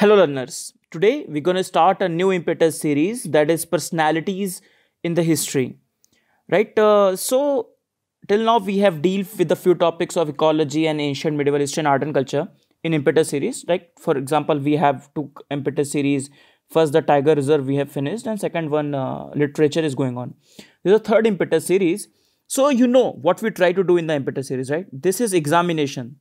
Hello learners, today we're going to start a new impetus series that is personalities in the history. Right, uh, so till now we have dealt with a few topics of ecology and ancient medieval history and art and culture in impetus series. Right, for example, we have two impetus series. First, the tiger reserve we have finished and second one uh, literature is going on. There's a third impetus series. So you know what we try to do in the impetus series, right? This is examination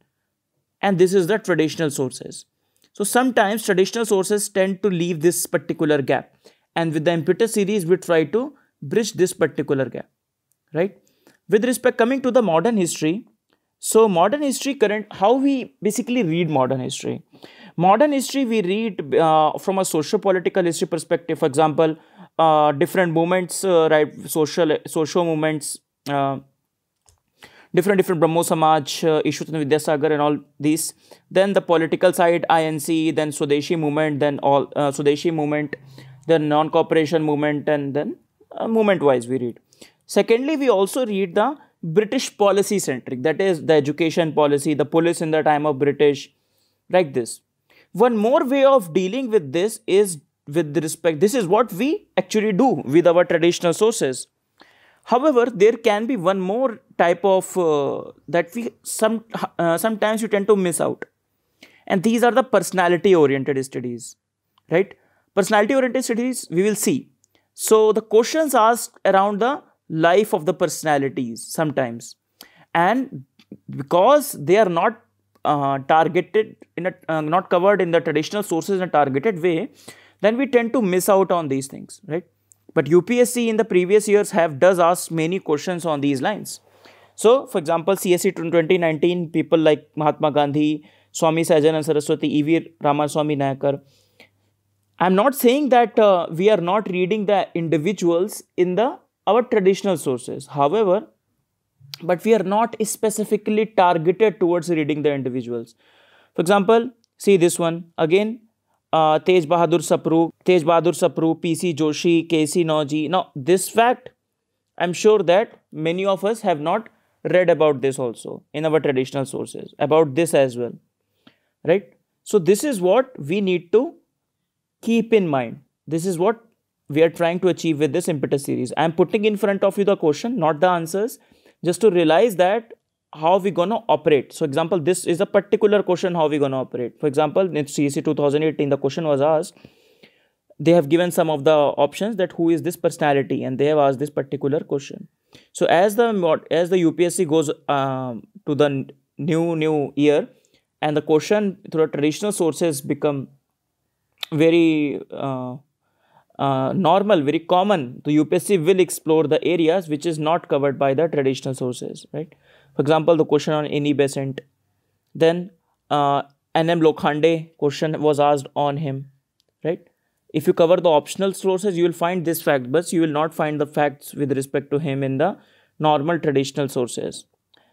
and this is the traditional sources. So sometimes traditional sources tend to leave this particular gap and with the imputer series we try to bridge this particular gap, right? With respect coming to the modern history, so modern history current, how we basically read modern history. Modern history we read uh, from a socio-political history perspective, for example, uh, different movements, uh, right, social, social movements, uh, different different Brahmo Samaj, uh, Ishwatan Vidyasagar and all these. Then the political side, INC, then Swadeshi movement, then all uh, Swadeshi movement, then non-cooperation movement and then uh, movement wise we read. Secondly, we also read the British policy centric, that is the education policy, the police in the time of British, like this. One more way of dealing with this is with respect, this is what we actually do with our traditional sources However, there can be one more type of uh, that we some uh, sometimes you tend to miss out, and these are the personality-oriented studies, right? Personality-oriented studies we will see. So the questions asked around the life of the personalities sometimes, and because they are not uh, targeted in a uh, not covered in the traditional sources in a targeted way, then we tend to miss out on these things, right? But UPSC in the previous years have does ask many questions on these lines. So, for example, CSE 2019, people like Mahatma Gandhi, Swami Sajanand Saraswati, E.V. Ramaswamy Nayakar. I'm not saying that uh, we are not reading the individuals in the our traditional sources. However, but we are not specifically targeted towards reading the individuals. For example, see this one again Tej Bahadur Sapru, Tej Bahadur Sapru, PC Joshi, KC Nauji. Now, this fact, I'm sure that many of us have not read about this also in our traditional sources, about this as well, right? So, this is what we need to keep in mind. This is what we are trying to achieve with this impetus series. I am putting in front of you the question, not the answers, just to realize that how we gonna operate so example this is a particular question how we gonna operate for example in cec 2018 the question was asked they have given some of the options that who is this personality and they have asked this particular question so as the as the upsc goes um to the new new year and the question through the traditional sources become very uh, uh, normal, very common, the UPSC will explore the areas which is not covered by the traditional sources, right? For example, the question on any Besant. Then uh, NM Lokhande question was asked on him, right? If you cover the optional sources, you will find this fact, but you will not find the facts with respect to him in the normal traditional sources.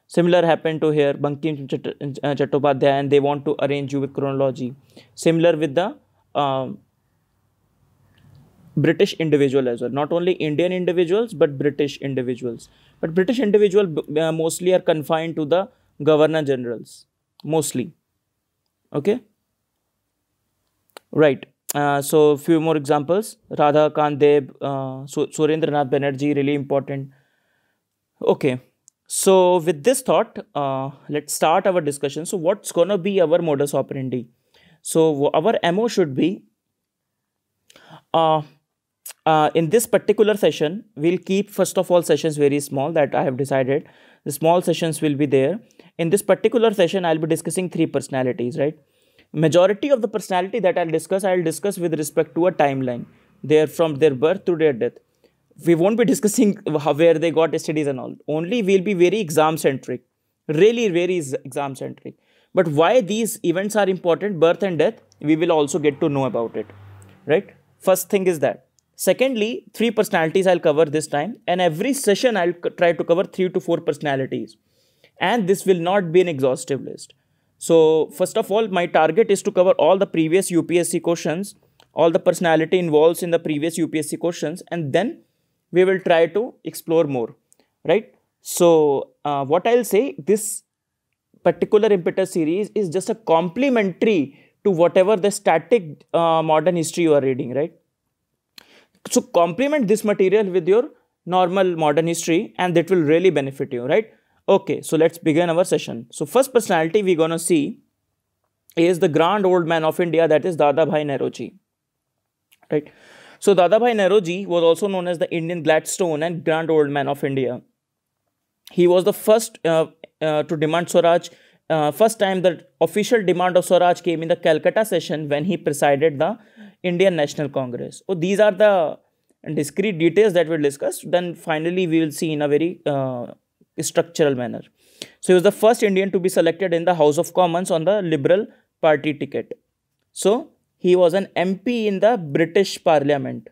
Similar happened to here, Bankim uh, Chattopadhyay, and they want to arrange you with chronology. Similar with the um, British individual as well. Not only Indian individuals, but British individuals. But British individual uh, mostly are confined to the governor generals, mostly. Okay. Right. Uh, so few more examples. Radha Kandev, uh, Surendranath Banerjee, really important. Okay. So with this thought, uh, let's start our discussion. So what's gonna be our modus operandi? So our MO should be uh, uh, in this particular session, we'll keep first of all sessions very small that I have decided. The small sessions will be there. In this particular session, I'll be discussing three personalities, right? Majority of the personality that I'll discuss, I'll discuss with respect to a timeline. They're from their birth to their death. We won't be discussing how, where they got studies and all. Only we'll be very exam centric. Really, very exam centric. But why these events are important, birth and death, we will also get to know about it, right? First thing is that Secondly, three personalities I'll cover this time, and every session I'll try to cover three to four personalities. And this will not be an exhaustive list. So, first of all, my target is to cover all the previous UPSC questions, all the personality involved in the previous UPSC questions, and then we will try to explore more, right? So, uh, what I'll say, this particular impetus series is just a complementary to whatever the static uh, modern history you are reading, right? so complement this material with your normal modern history and that will really benefit you, right? Okay, so let's begin our session. So first personality we're gonna see is the grand old man of India that is bhai Nehruji, right? So bhai Nehruji was also known as the Indian Gladstone and grand old man of India. He was the first uh, uh, to demand Swaraj. Uh, first time the official demand of Swaraj came in the Calcutta session when he presided the Indian National Congress. So these are the discrete details that will discussed. Then finally, we will see in a very uh, structural manner. So he was the first Indian to be selected in the House of Commons on the Liberal Party ticket. So he was an MP in the British Parliament.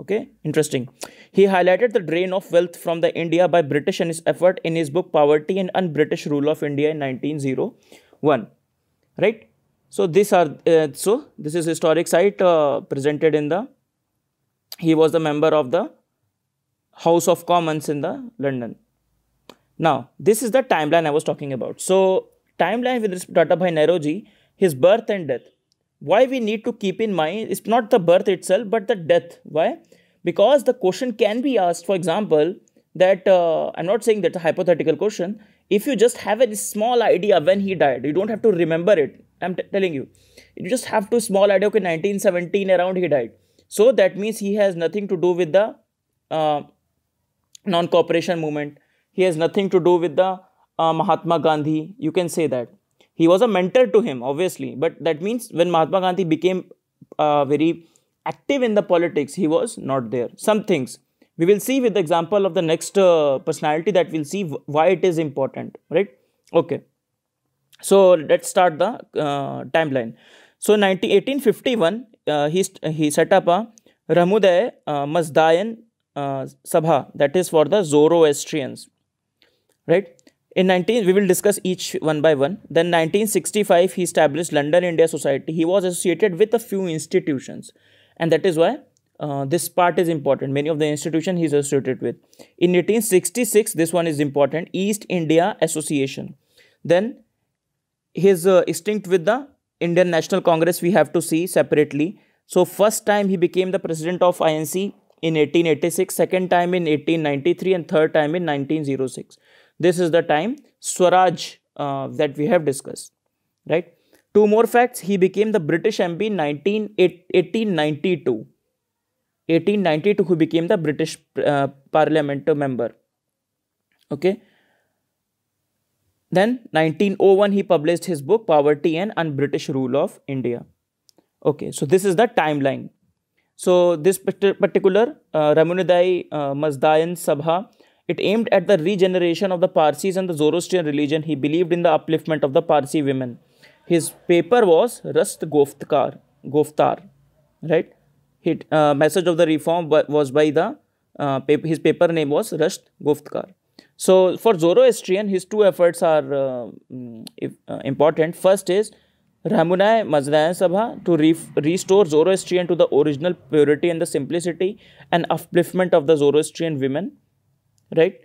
Okay, interesting. He highlighted the drain of wealth from the India by British and his effort in his book Poverty and Un-British Rule of India in 1901. Right? So these are uh, so this is historic site uh, presented in the he was the member of the House of Commons in the London. Now this is the timeline I was talking about. So timeline with respect to by Nehruji, his birth and death. Why we need to keep in mind it's not the birth itself but the death. Why? Because the question can be asked. For example, that uh, I'm not saying that's a hypothetical question. If you just have a small idea when he died, you don't have to remember it I'm telling you. You just have to small idea, okay, 1917 around he died. So that means he has nothing to do with the uh, non-cooperation movement. He has nothing to do with the uh, Mahatma Gandhi. You can say that. He was a mentor to him, obviously. But that means when Mahatma Gandhi became uh, very active in the politics, he was not there. Some things. We will see with the example of the next uh, personality that we'll see why it is important, right? Okay so let's start the uh, timeline so 1851 uh, he, he set up a ramuday uh, mazdayan uh, sabha that is for the zoroastrians right in 19 we will discuss each one by one then 1965 he established london india society he was associated with a few institutions and that is why uh, this part is important many of the institution he is associated with in 1866 this one is important east india association then his uh, instinct with the Indian National Congress we have to see separately. So first time he became the president of INC in 1886, second time in 1893 and third time in 1906. This is the time Swaraj uh, that we have discussed, right? Two more facts, he became the British MP in 19, 1892. 1892 who became the British uh, parliament member, okay? Then 1901 he published his book Poverty and Un-British Rule of India. Okay, so this is the timeline. So this particular uh, Ramunadai uh, Mazdayan Sabha, it aimed at the regeneration of the Parsis and the Zoroastrian religion. He believed in the upliftment of the Parsi women. His paper was Rust Goftkar, Goftar, right? His uh, message of the reform was by the, uh, paper, his paper name was Rust Goftkar. So, for Zoroastrian, his two efforts are uh, mm, uh, important. First is Ramunai Mazdaya Sabha to re restore Zoroastrian to the original purity and the simplicity and upliftment of the Zoroastrian women, right?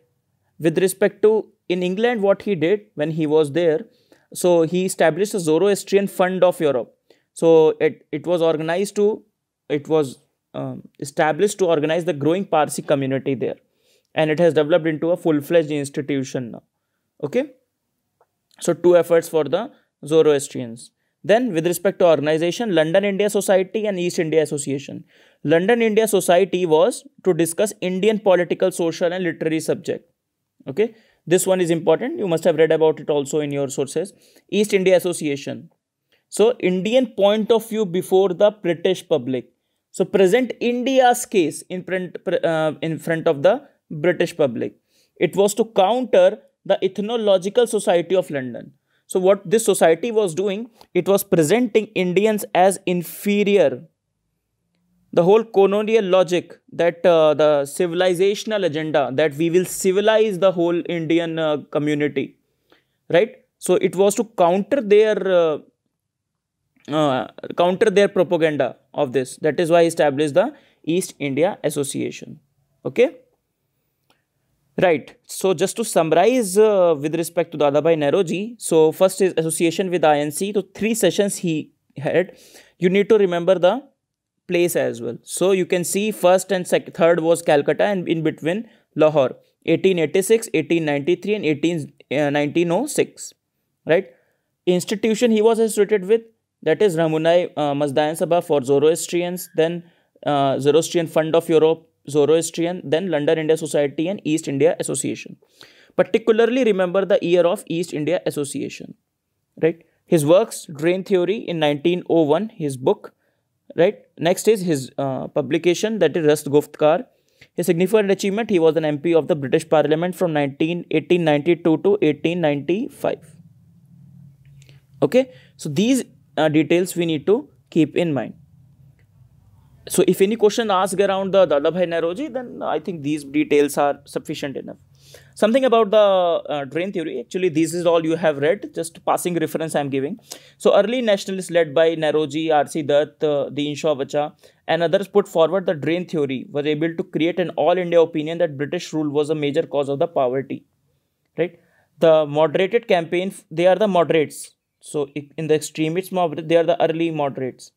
With respect to in England, what he did when he was there, so he established a Zoroastrian Fund of Europe. So it, it was organized to, it was um, established to organize the growing Parsi community there and it has developed into a full-fledged institution now okay so two efforts for the zoroastrians then with respect to organization london india society and east india association london india society was to discuss indian political social and literary subject okay this one is important you must have read about it also in your sources east india association so indian point of view before the british public so present india's case in front uh, in front of the British public. It was to counter the Ethnological Society of London. So, what this society was doing, it was presenting Indians as inferior. The whole colonial logic, that uh, the civilizational agenda, that we will civilize the whole Indian uh, community, right? So, it was to counter their uh, uh counter their propaganda of this. That is why he established the East India Association. Okay. Right. So just to summarize uh, with respect to Dadabhai Nehruji, so first is association with INC. So three sessions he had. You need to remember the place as well. So you can see first and second, third was Calcutta and in between Lahore, 1886, 1893 and 18, uh, 1906. Right. Institution he was associated with that is Ramunai uh, Mazdayan Sabha for Zoroastrians, then uh, Zoroastrian Fund of Europe, Zoroastrian, then London India Society and East India Association. Particularly remember the year of East India Association, right? His works, Drain Theory in 1901, his book, right? Next is his uh, publication that is Rust Guftkar. His significant achievement, he was an MP of the British Parliament from 19, 1892 to 1895. Okay, so these uh, details we need to keep in mind so if any question asked around the Dadabhai Naroji, then I think these details are sufficient enough. Something about the uh, drain theory, actually this is all you have read, just passing reference I am giving. So early nationalists led by Naroji, R.C. Dutt, uh, the Inshaw Vacha and others put forward the drain theory Was able to create an all-India opinion that British rule was a major cause of the poverty, right? The moderated campaign, they are the moderates. So in the extremists, they are the early moderates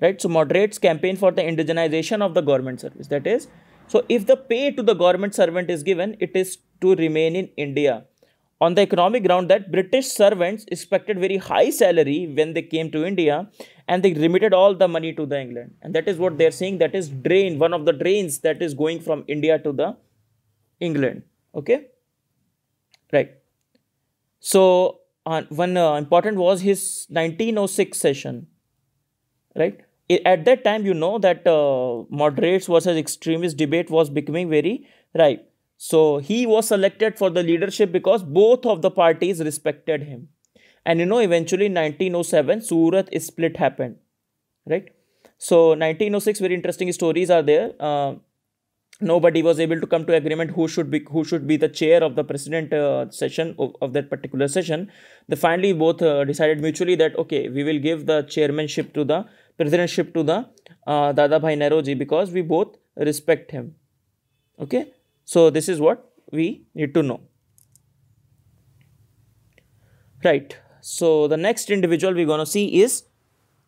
right so moderates campaign for the indigenization of the government service that is so if the pay to the government servant is given it is to remain in india on the economic ground that british servants expected very high salary when they came to india and they remitted all the money to the england and that is what they are saying that is drain one of the drains that is going from india to the england okay right so uh, one uh, important was his 1906 session right at that time you know that uh, moderates versus extremist debate was becoming very ripe so he was selected for the leadership because both of the parties respected him and you know eventually in 1907 surat split happened right so 1906 very interesting stories are there uh, nobody was able to come to agreement who should be who should be the chair of the president uh, session of, of, that particular session they finally both uh, decided mutually that okay we will give the chairmanship to the presidentship to the uh, Dada Bhai Nehruji because we both respect him. Okay, so this is what we need to know. Right. So the next individual we're gonna see is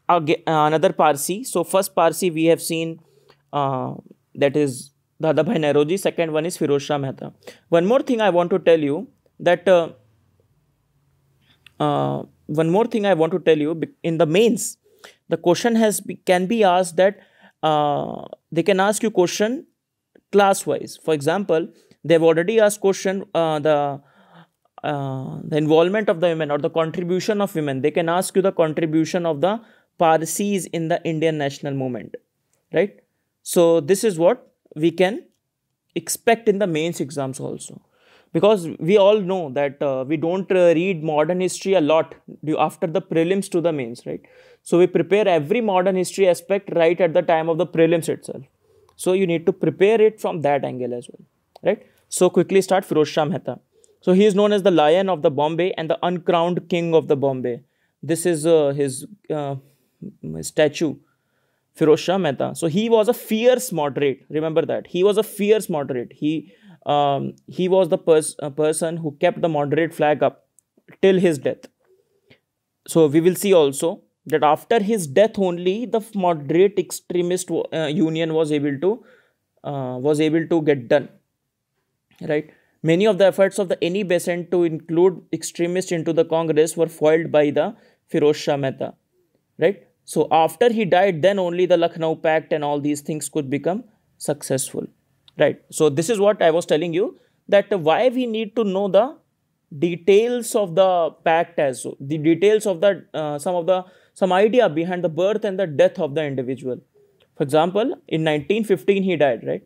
uh, another Parsi. So first Parsi we have seen uh, that is Dadabhai Nehruji. Second one is Firoz Shah Mehta. One more thing I want to tell you that uh, uh, one more thing I want to tell you in the mains the question has can be asked that uh, they can ask you question class wise for example they've already asked question uh, the uh, the involvement of the women or the contribution of women they can ask you the contribution of the parsis in the indian national movement right so this is what we can expect in the mains exams also because we all know that uh, we don't uh, read modern history a lot after the prelims to the mains right so we prepare every modern history aspect right at the time of the prelims itself so you need to prepare it from that angle as well right so quickly start Firoz Shah Mehta so he is known as the lion of the Bombay and the uncrowned king of the Bombay this is uh, his, uh, statue Firoz Shah Mehta so he was a fierce moderate remember that he was a fierce moderate he um, he was the pers- uh, person who kept the moderate flag up till his death. So we will see also that after his death only the moderate extremist uh, union was able to uh, was able to get done. Right. Many of the efforts of the any Besant to include extremists into the Congress were foiled by the Firoz Shah Mehta. Right. So after he died, then only the Lucknow Pact and all these things could become successful right. So, this is what I was telling you that why we need to know the details of the pact as so, the details of the uh, some of the some idea behind the birth and the death of the individual. For example, in 1915 he died, right?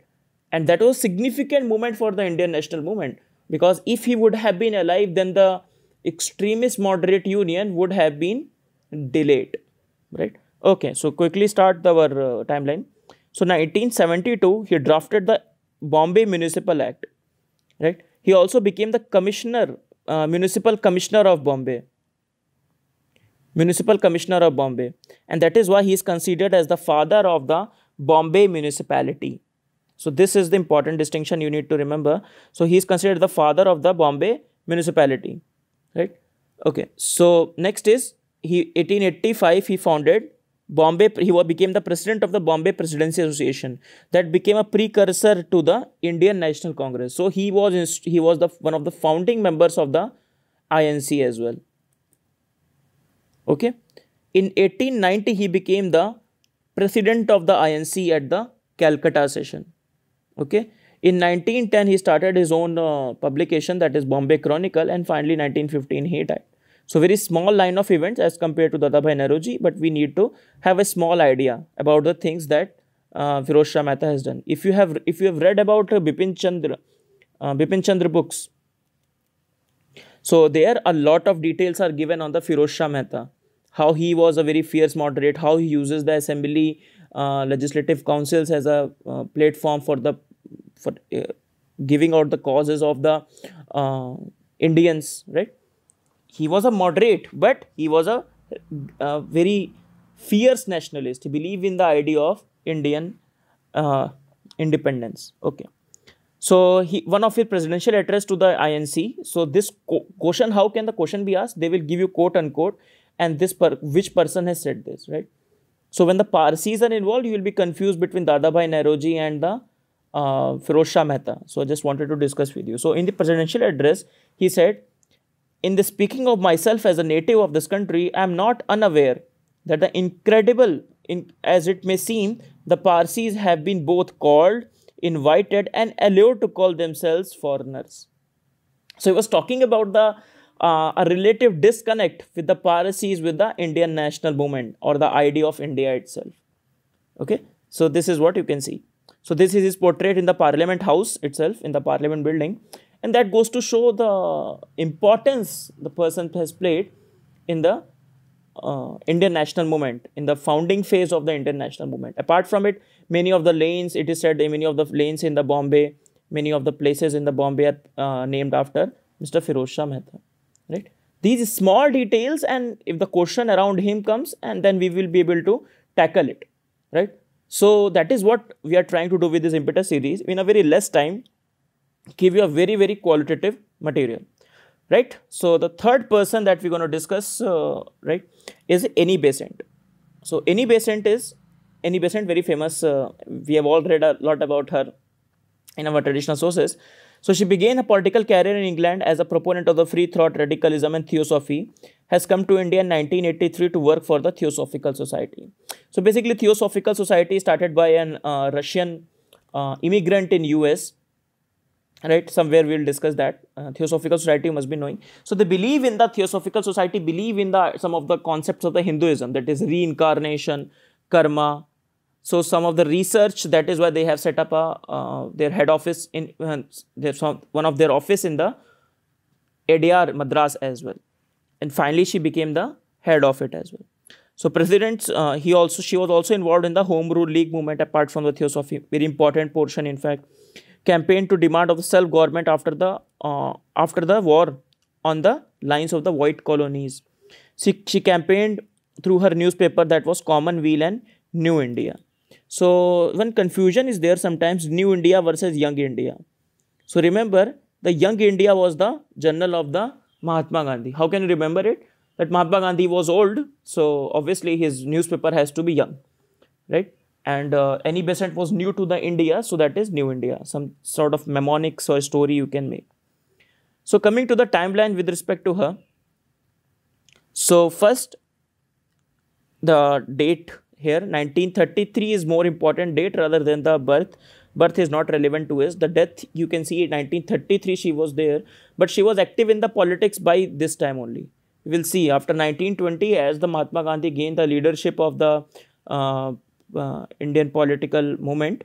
And that was significant moment for the Indian national movement because if he would have been alive, then the extremist moderate union would have been delayed, right? Okay, so quickly start our uh, timeline. So 1972, he drafted the Bombay Municipal Act, right? He also became the commissioner, uh, municipal commissioner of Bombay. Municipal commissioner of Bombay. And that is why he is considered as the father of the Bombay municipality. So this is the important distinction you need to remember. So he is considered the father of the Bombay municipality, right? Okay. So next is he 1885 he founded Bombay, he became the president of the Bombay Presidency Association that became a precursor to the Indian National Congress. So he was he was the one of the founding members of the INC as well. Okay, in 1890 he became the president of the INC at the Calcutta session. Okay, in 1910 he started his own uh, publication that is Bombay Chronicle, and finally 1915 he died. So very small line of events as compared to Dadabhai Naroji, but we need to have a small idea about the things that uh, Mehta has done. If you have if you have read about uh, Bipin Chandra, uh, Bipin Chandra books, so there a lot of details are given on the Firoz Mehta, how he was a very fierce moderate, how he uses the assembly, uh, legislative councils as a uh, platform for the for uh, giving out the causes of the uh, Indians, right? he was a moderate, but he was a, a very fierce nationalist. He believed in the idea of Indian uh, independence. Okay. So he one of his presidential address to the INC. So this question, how can the question be asked? They will give you quote unquote, and this per which person has said this, right? So when the Parsis are involved, you will be confused between Dadabhai Nehruji and the uh, Shah Mehta. So I just wanted to discuss with you. So in the presidential address, he said in the speaking of myself as a native of this country, I am not unaware that the incredible, in, as it may seem, the Parsis have been both called, invited, and allowed to call themselves foreigners. So he was talking about the uh, a relative disconnect with the Parsis with the Indian national movement or the idea of India itself. Okay, so this is what you can see. So this is his portrait in the Parliament House itself, in the Parliament building and that goes to show the importance the person has played in the uh, Indian national movement, in the founding phase of the Indian national movement. Apart from it, many of the lanes, it is said, many of the lanes in the Bombay, many of the places in the Bombay are uh, named after Mr. Firoz Shah Mehta, right? These small details and if the question around him comes and then we will be able to tackle it, right? So that is what we are trying to do with this impetus series in a very less time give you a very very qualitative material right so the third person that we're going to discuss uh, right is any basant so any basant is any basant very famous uh, we have all read a lot about her in our traditional sources so she began a political career in england as a proponent of the free thought radicalism and theosophy has come to india in 1983 to work for the theosophical society so basically theosophical society started by an uh, russian uh, immigrant in us right somewhere we will discuss that uh, theosophical society must be knowing so they believe in the theosophical society believe in the some of the concepts of the hinduism that is reincarnation karma so some of the research that is why they have set up a uh, their head office in uh, their, some, one of their office in the adr madras as well and finally she became the head of it as well so president uh, he also she was also involved in the home rule league movement apart from the theosophy very important portion in fact campaigned to demand of self-government after the uh, after the war on the lines of the white colonies. She, she campaigned through her newspaper that was Commonweal and New India. So when confusion is there sometimes New India versus Young India. So remember the Young India was the journal of the Mahatma Gandhi. How can you remember it? That Mahatma Gandhi was old, so obviously his newspaper has to be young, right? and uh, any Besant was new to the India, so that is New India, some sort of mnemonics or story you can make. So coming to the timeline with respect to her, so first the date here 1933 is more important date rather than the birth. Birth is not relevant to us. The death you can see 1933 she was there, but she was active in the politics by this time only. We will see after 1920 as the Mahatma Gandhi gained the leadership of the uh, uh, Indian political movement,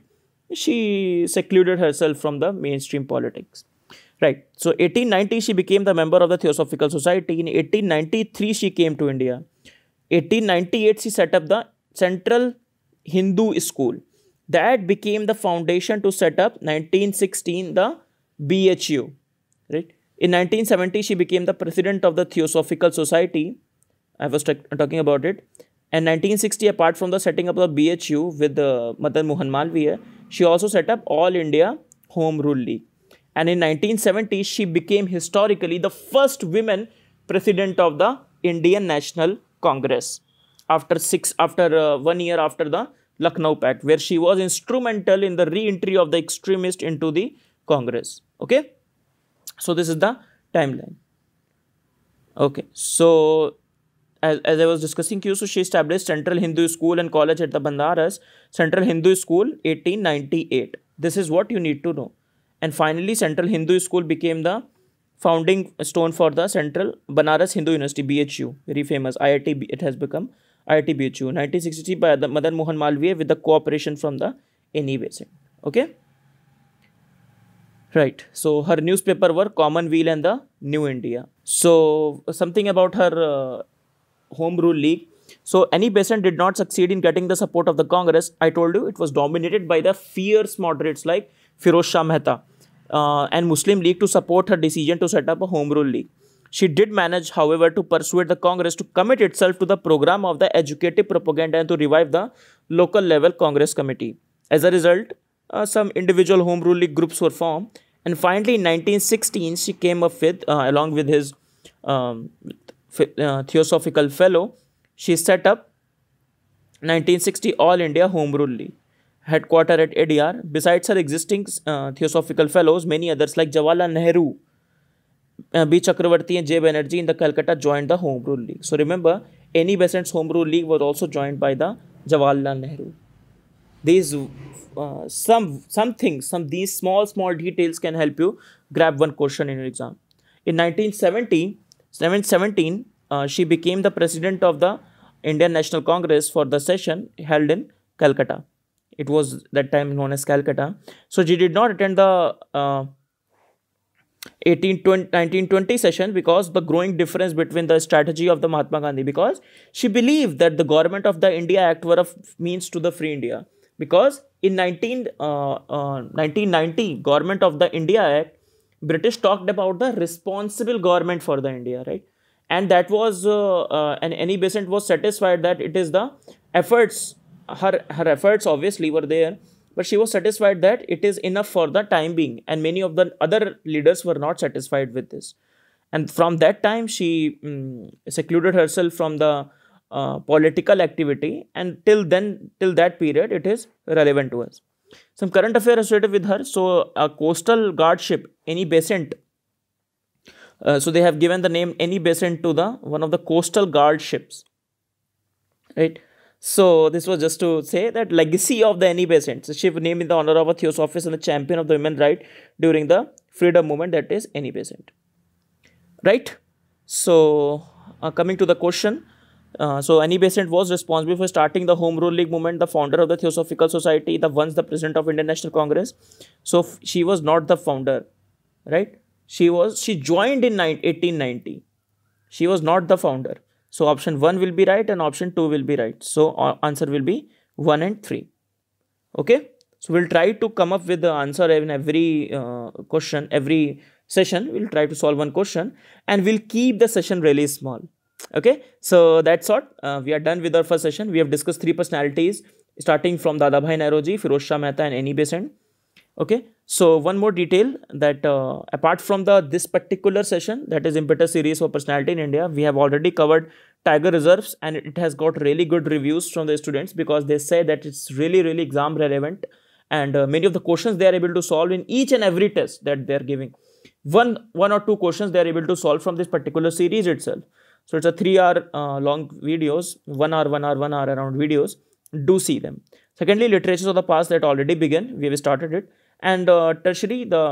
she secluded herself from the mainstream politics. Right. So 1890 she became the member of the Theosophical Society. In 1893 she came to India. 1898 she set up the Central Hindu School. That became the foundation to set up 1916 the BHU. Right. In 1970 she became the president of the Theosophical Society. I was talking about it. In 1960, apart from the setting up of BHU with the Madan Mohan Malviya, she also set up All India Home Rule League. And in 1970, she became historically the first woman president of the Indian National Congress after six after uh, one year after the Lucknow Pact, where she was instrumental in the re-entry of the extremists into the Congress. Okay, so this is the timeline. Okay, so as, as I was discussing you, so she established Central Hindu School and College at the Bandaras, Central Hindu School 1898. This is what you need to know. And finally, Central Hindu School became the founding stone for the Central Banaras Hindu University, BHU, very famous. IIT, it has become IIT BHU, 1963 by the Madan Mohan Malviya with the cooperation from the any Basin. Okay? Right. So her newspaper were Commonweal and the New India. So something about her uh, Home Rule League. So any Besant did not succeed in getting the support of the Congress. I told you it was dominated by the fierce moderates like Firoz Shah Mehta uh, and Muslim League to support her decision to set up a Home Rule League. She did manage, however, to persuade the Congress to commit itself to the program of the educative propaganda and to revive the local level Congress committee. As a result, uh, some individual Home Rule League groups were formed. And finally, in 1916, she came up with, uh, along with his, um, theosophical fellow she set up 1960 all India home rule league headquarter at Adyar besides her existing theosophical fellows many others like Jawaharlal Nehru B Chakravarti and J Banerjee in the Calcutta join the home rule league so remember Annie Besant's home rule league was also joined by the Jawaharlal Nehru these some something some these small small details can help you grab one question in exam in nineteen seventy 1717, uh, she became the president of the Indian National Congress for the session held in Calcutta. It was that time known as Calcutta. So she did not attend the uh, 20, 1920 session because the growing difference between the strategy of the Mahatma Gandhi because she believed that the government of the India Act were of means to the free India because in 19, uh, uh, 1990 government of the India Act British talked about the responsible government for the India, right? And that was, uh, uh, and Annie Besant was satisfied that it is the efforts, her, her efforts obviously were there, but she was satisfied that it is enough for the time being. And many of the other leaders were not satisfied with this. And from that time, she um, secluded herself from the uh, political activity. And till then, till that period, it is relevant to us. Some current affair associated with her. So a coastal guard ship, any Besant. Uh, so they have given the name any Besant to the one of the coastal guard ships. Right. So this was just to say that legacy of the any Besant. The ship named in the honor of a Theosophist and the champion of the women right during the freedom movement that is any Besant. Right. So uh, coming to the question uh, so Annie Besant was responsible for starting the Home Rule League movement, the founder of the Theosophical Society, the once the president of Indian National Congress. So f- she was not the founder, right? She was she joined in 1890. She was not the founder. So option one will be right and option two will be right. So uh, answer will be one and three. Okay. So we'll try to come up with the answer in every uh, question, every session. We'll try to solve one question and we'll keep the session really small Okay, so that's all. Uh, we are done with our first session. We have discussed three personalities starting from Dadabhai Nauroji, Firoz Shah Mehta and any Besant. Okay, so one more detail that uh, apart from the this particular session that is Impetus series for personality in India, we have already covered Tiger Reserves and it has got really good reviews from the students because they say that it's really really exam relevant and uh, many of the questions they are able to solve in each and every test that they are giving. One one or two questions they are able to solve from this particular series itself so it's a three hour uh, long videos one hour one hour one hour around videos do see them secondly literatures of the past that already began we have started it and uh, tertiary the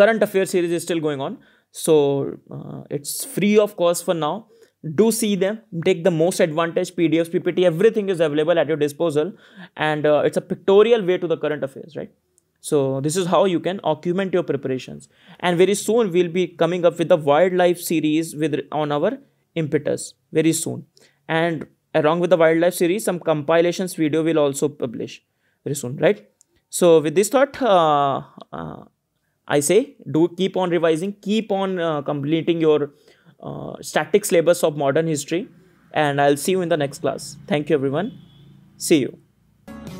current affairs series is still going on so uh, it's free of course for now do see them take the most advantage pdfs ppt everything is available at your disposal and uh, it's a pictorial way to the current affairs right so this is how you can augment your preparations. And very soon we'll be coming up with the wildlife series with on our impetus very soon. And along with the wildlife series, some compilations video will also publish very soon, right? So with this thought, uh, uh, I say do keep on revising, keep on uh, completing your uh, static syllabus of modern history. And I'll see you in the next class. Thank you everyone. See you.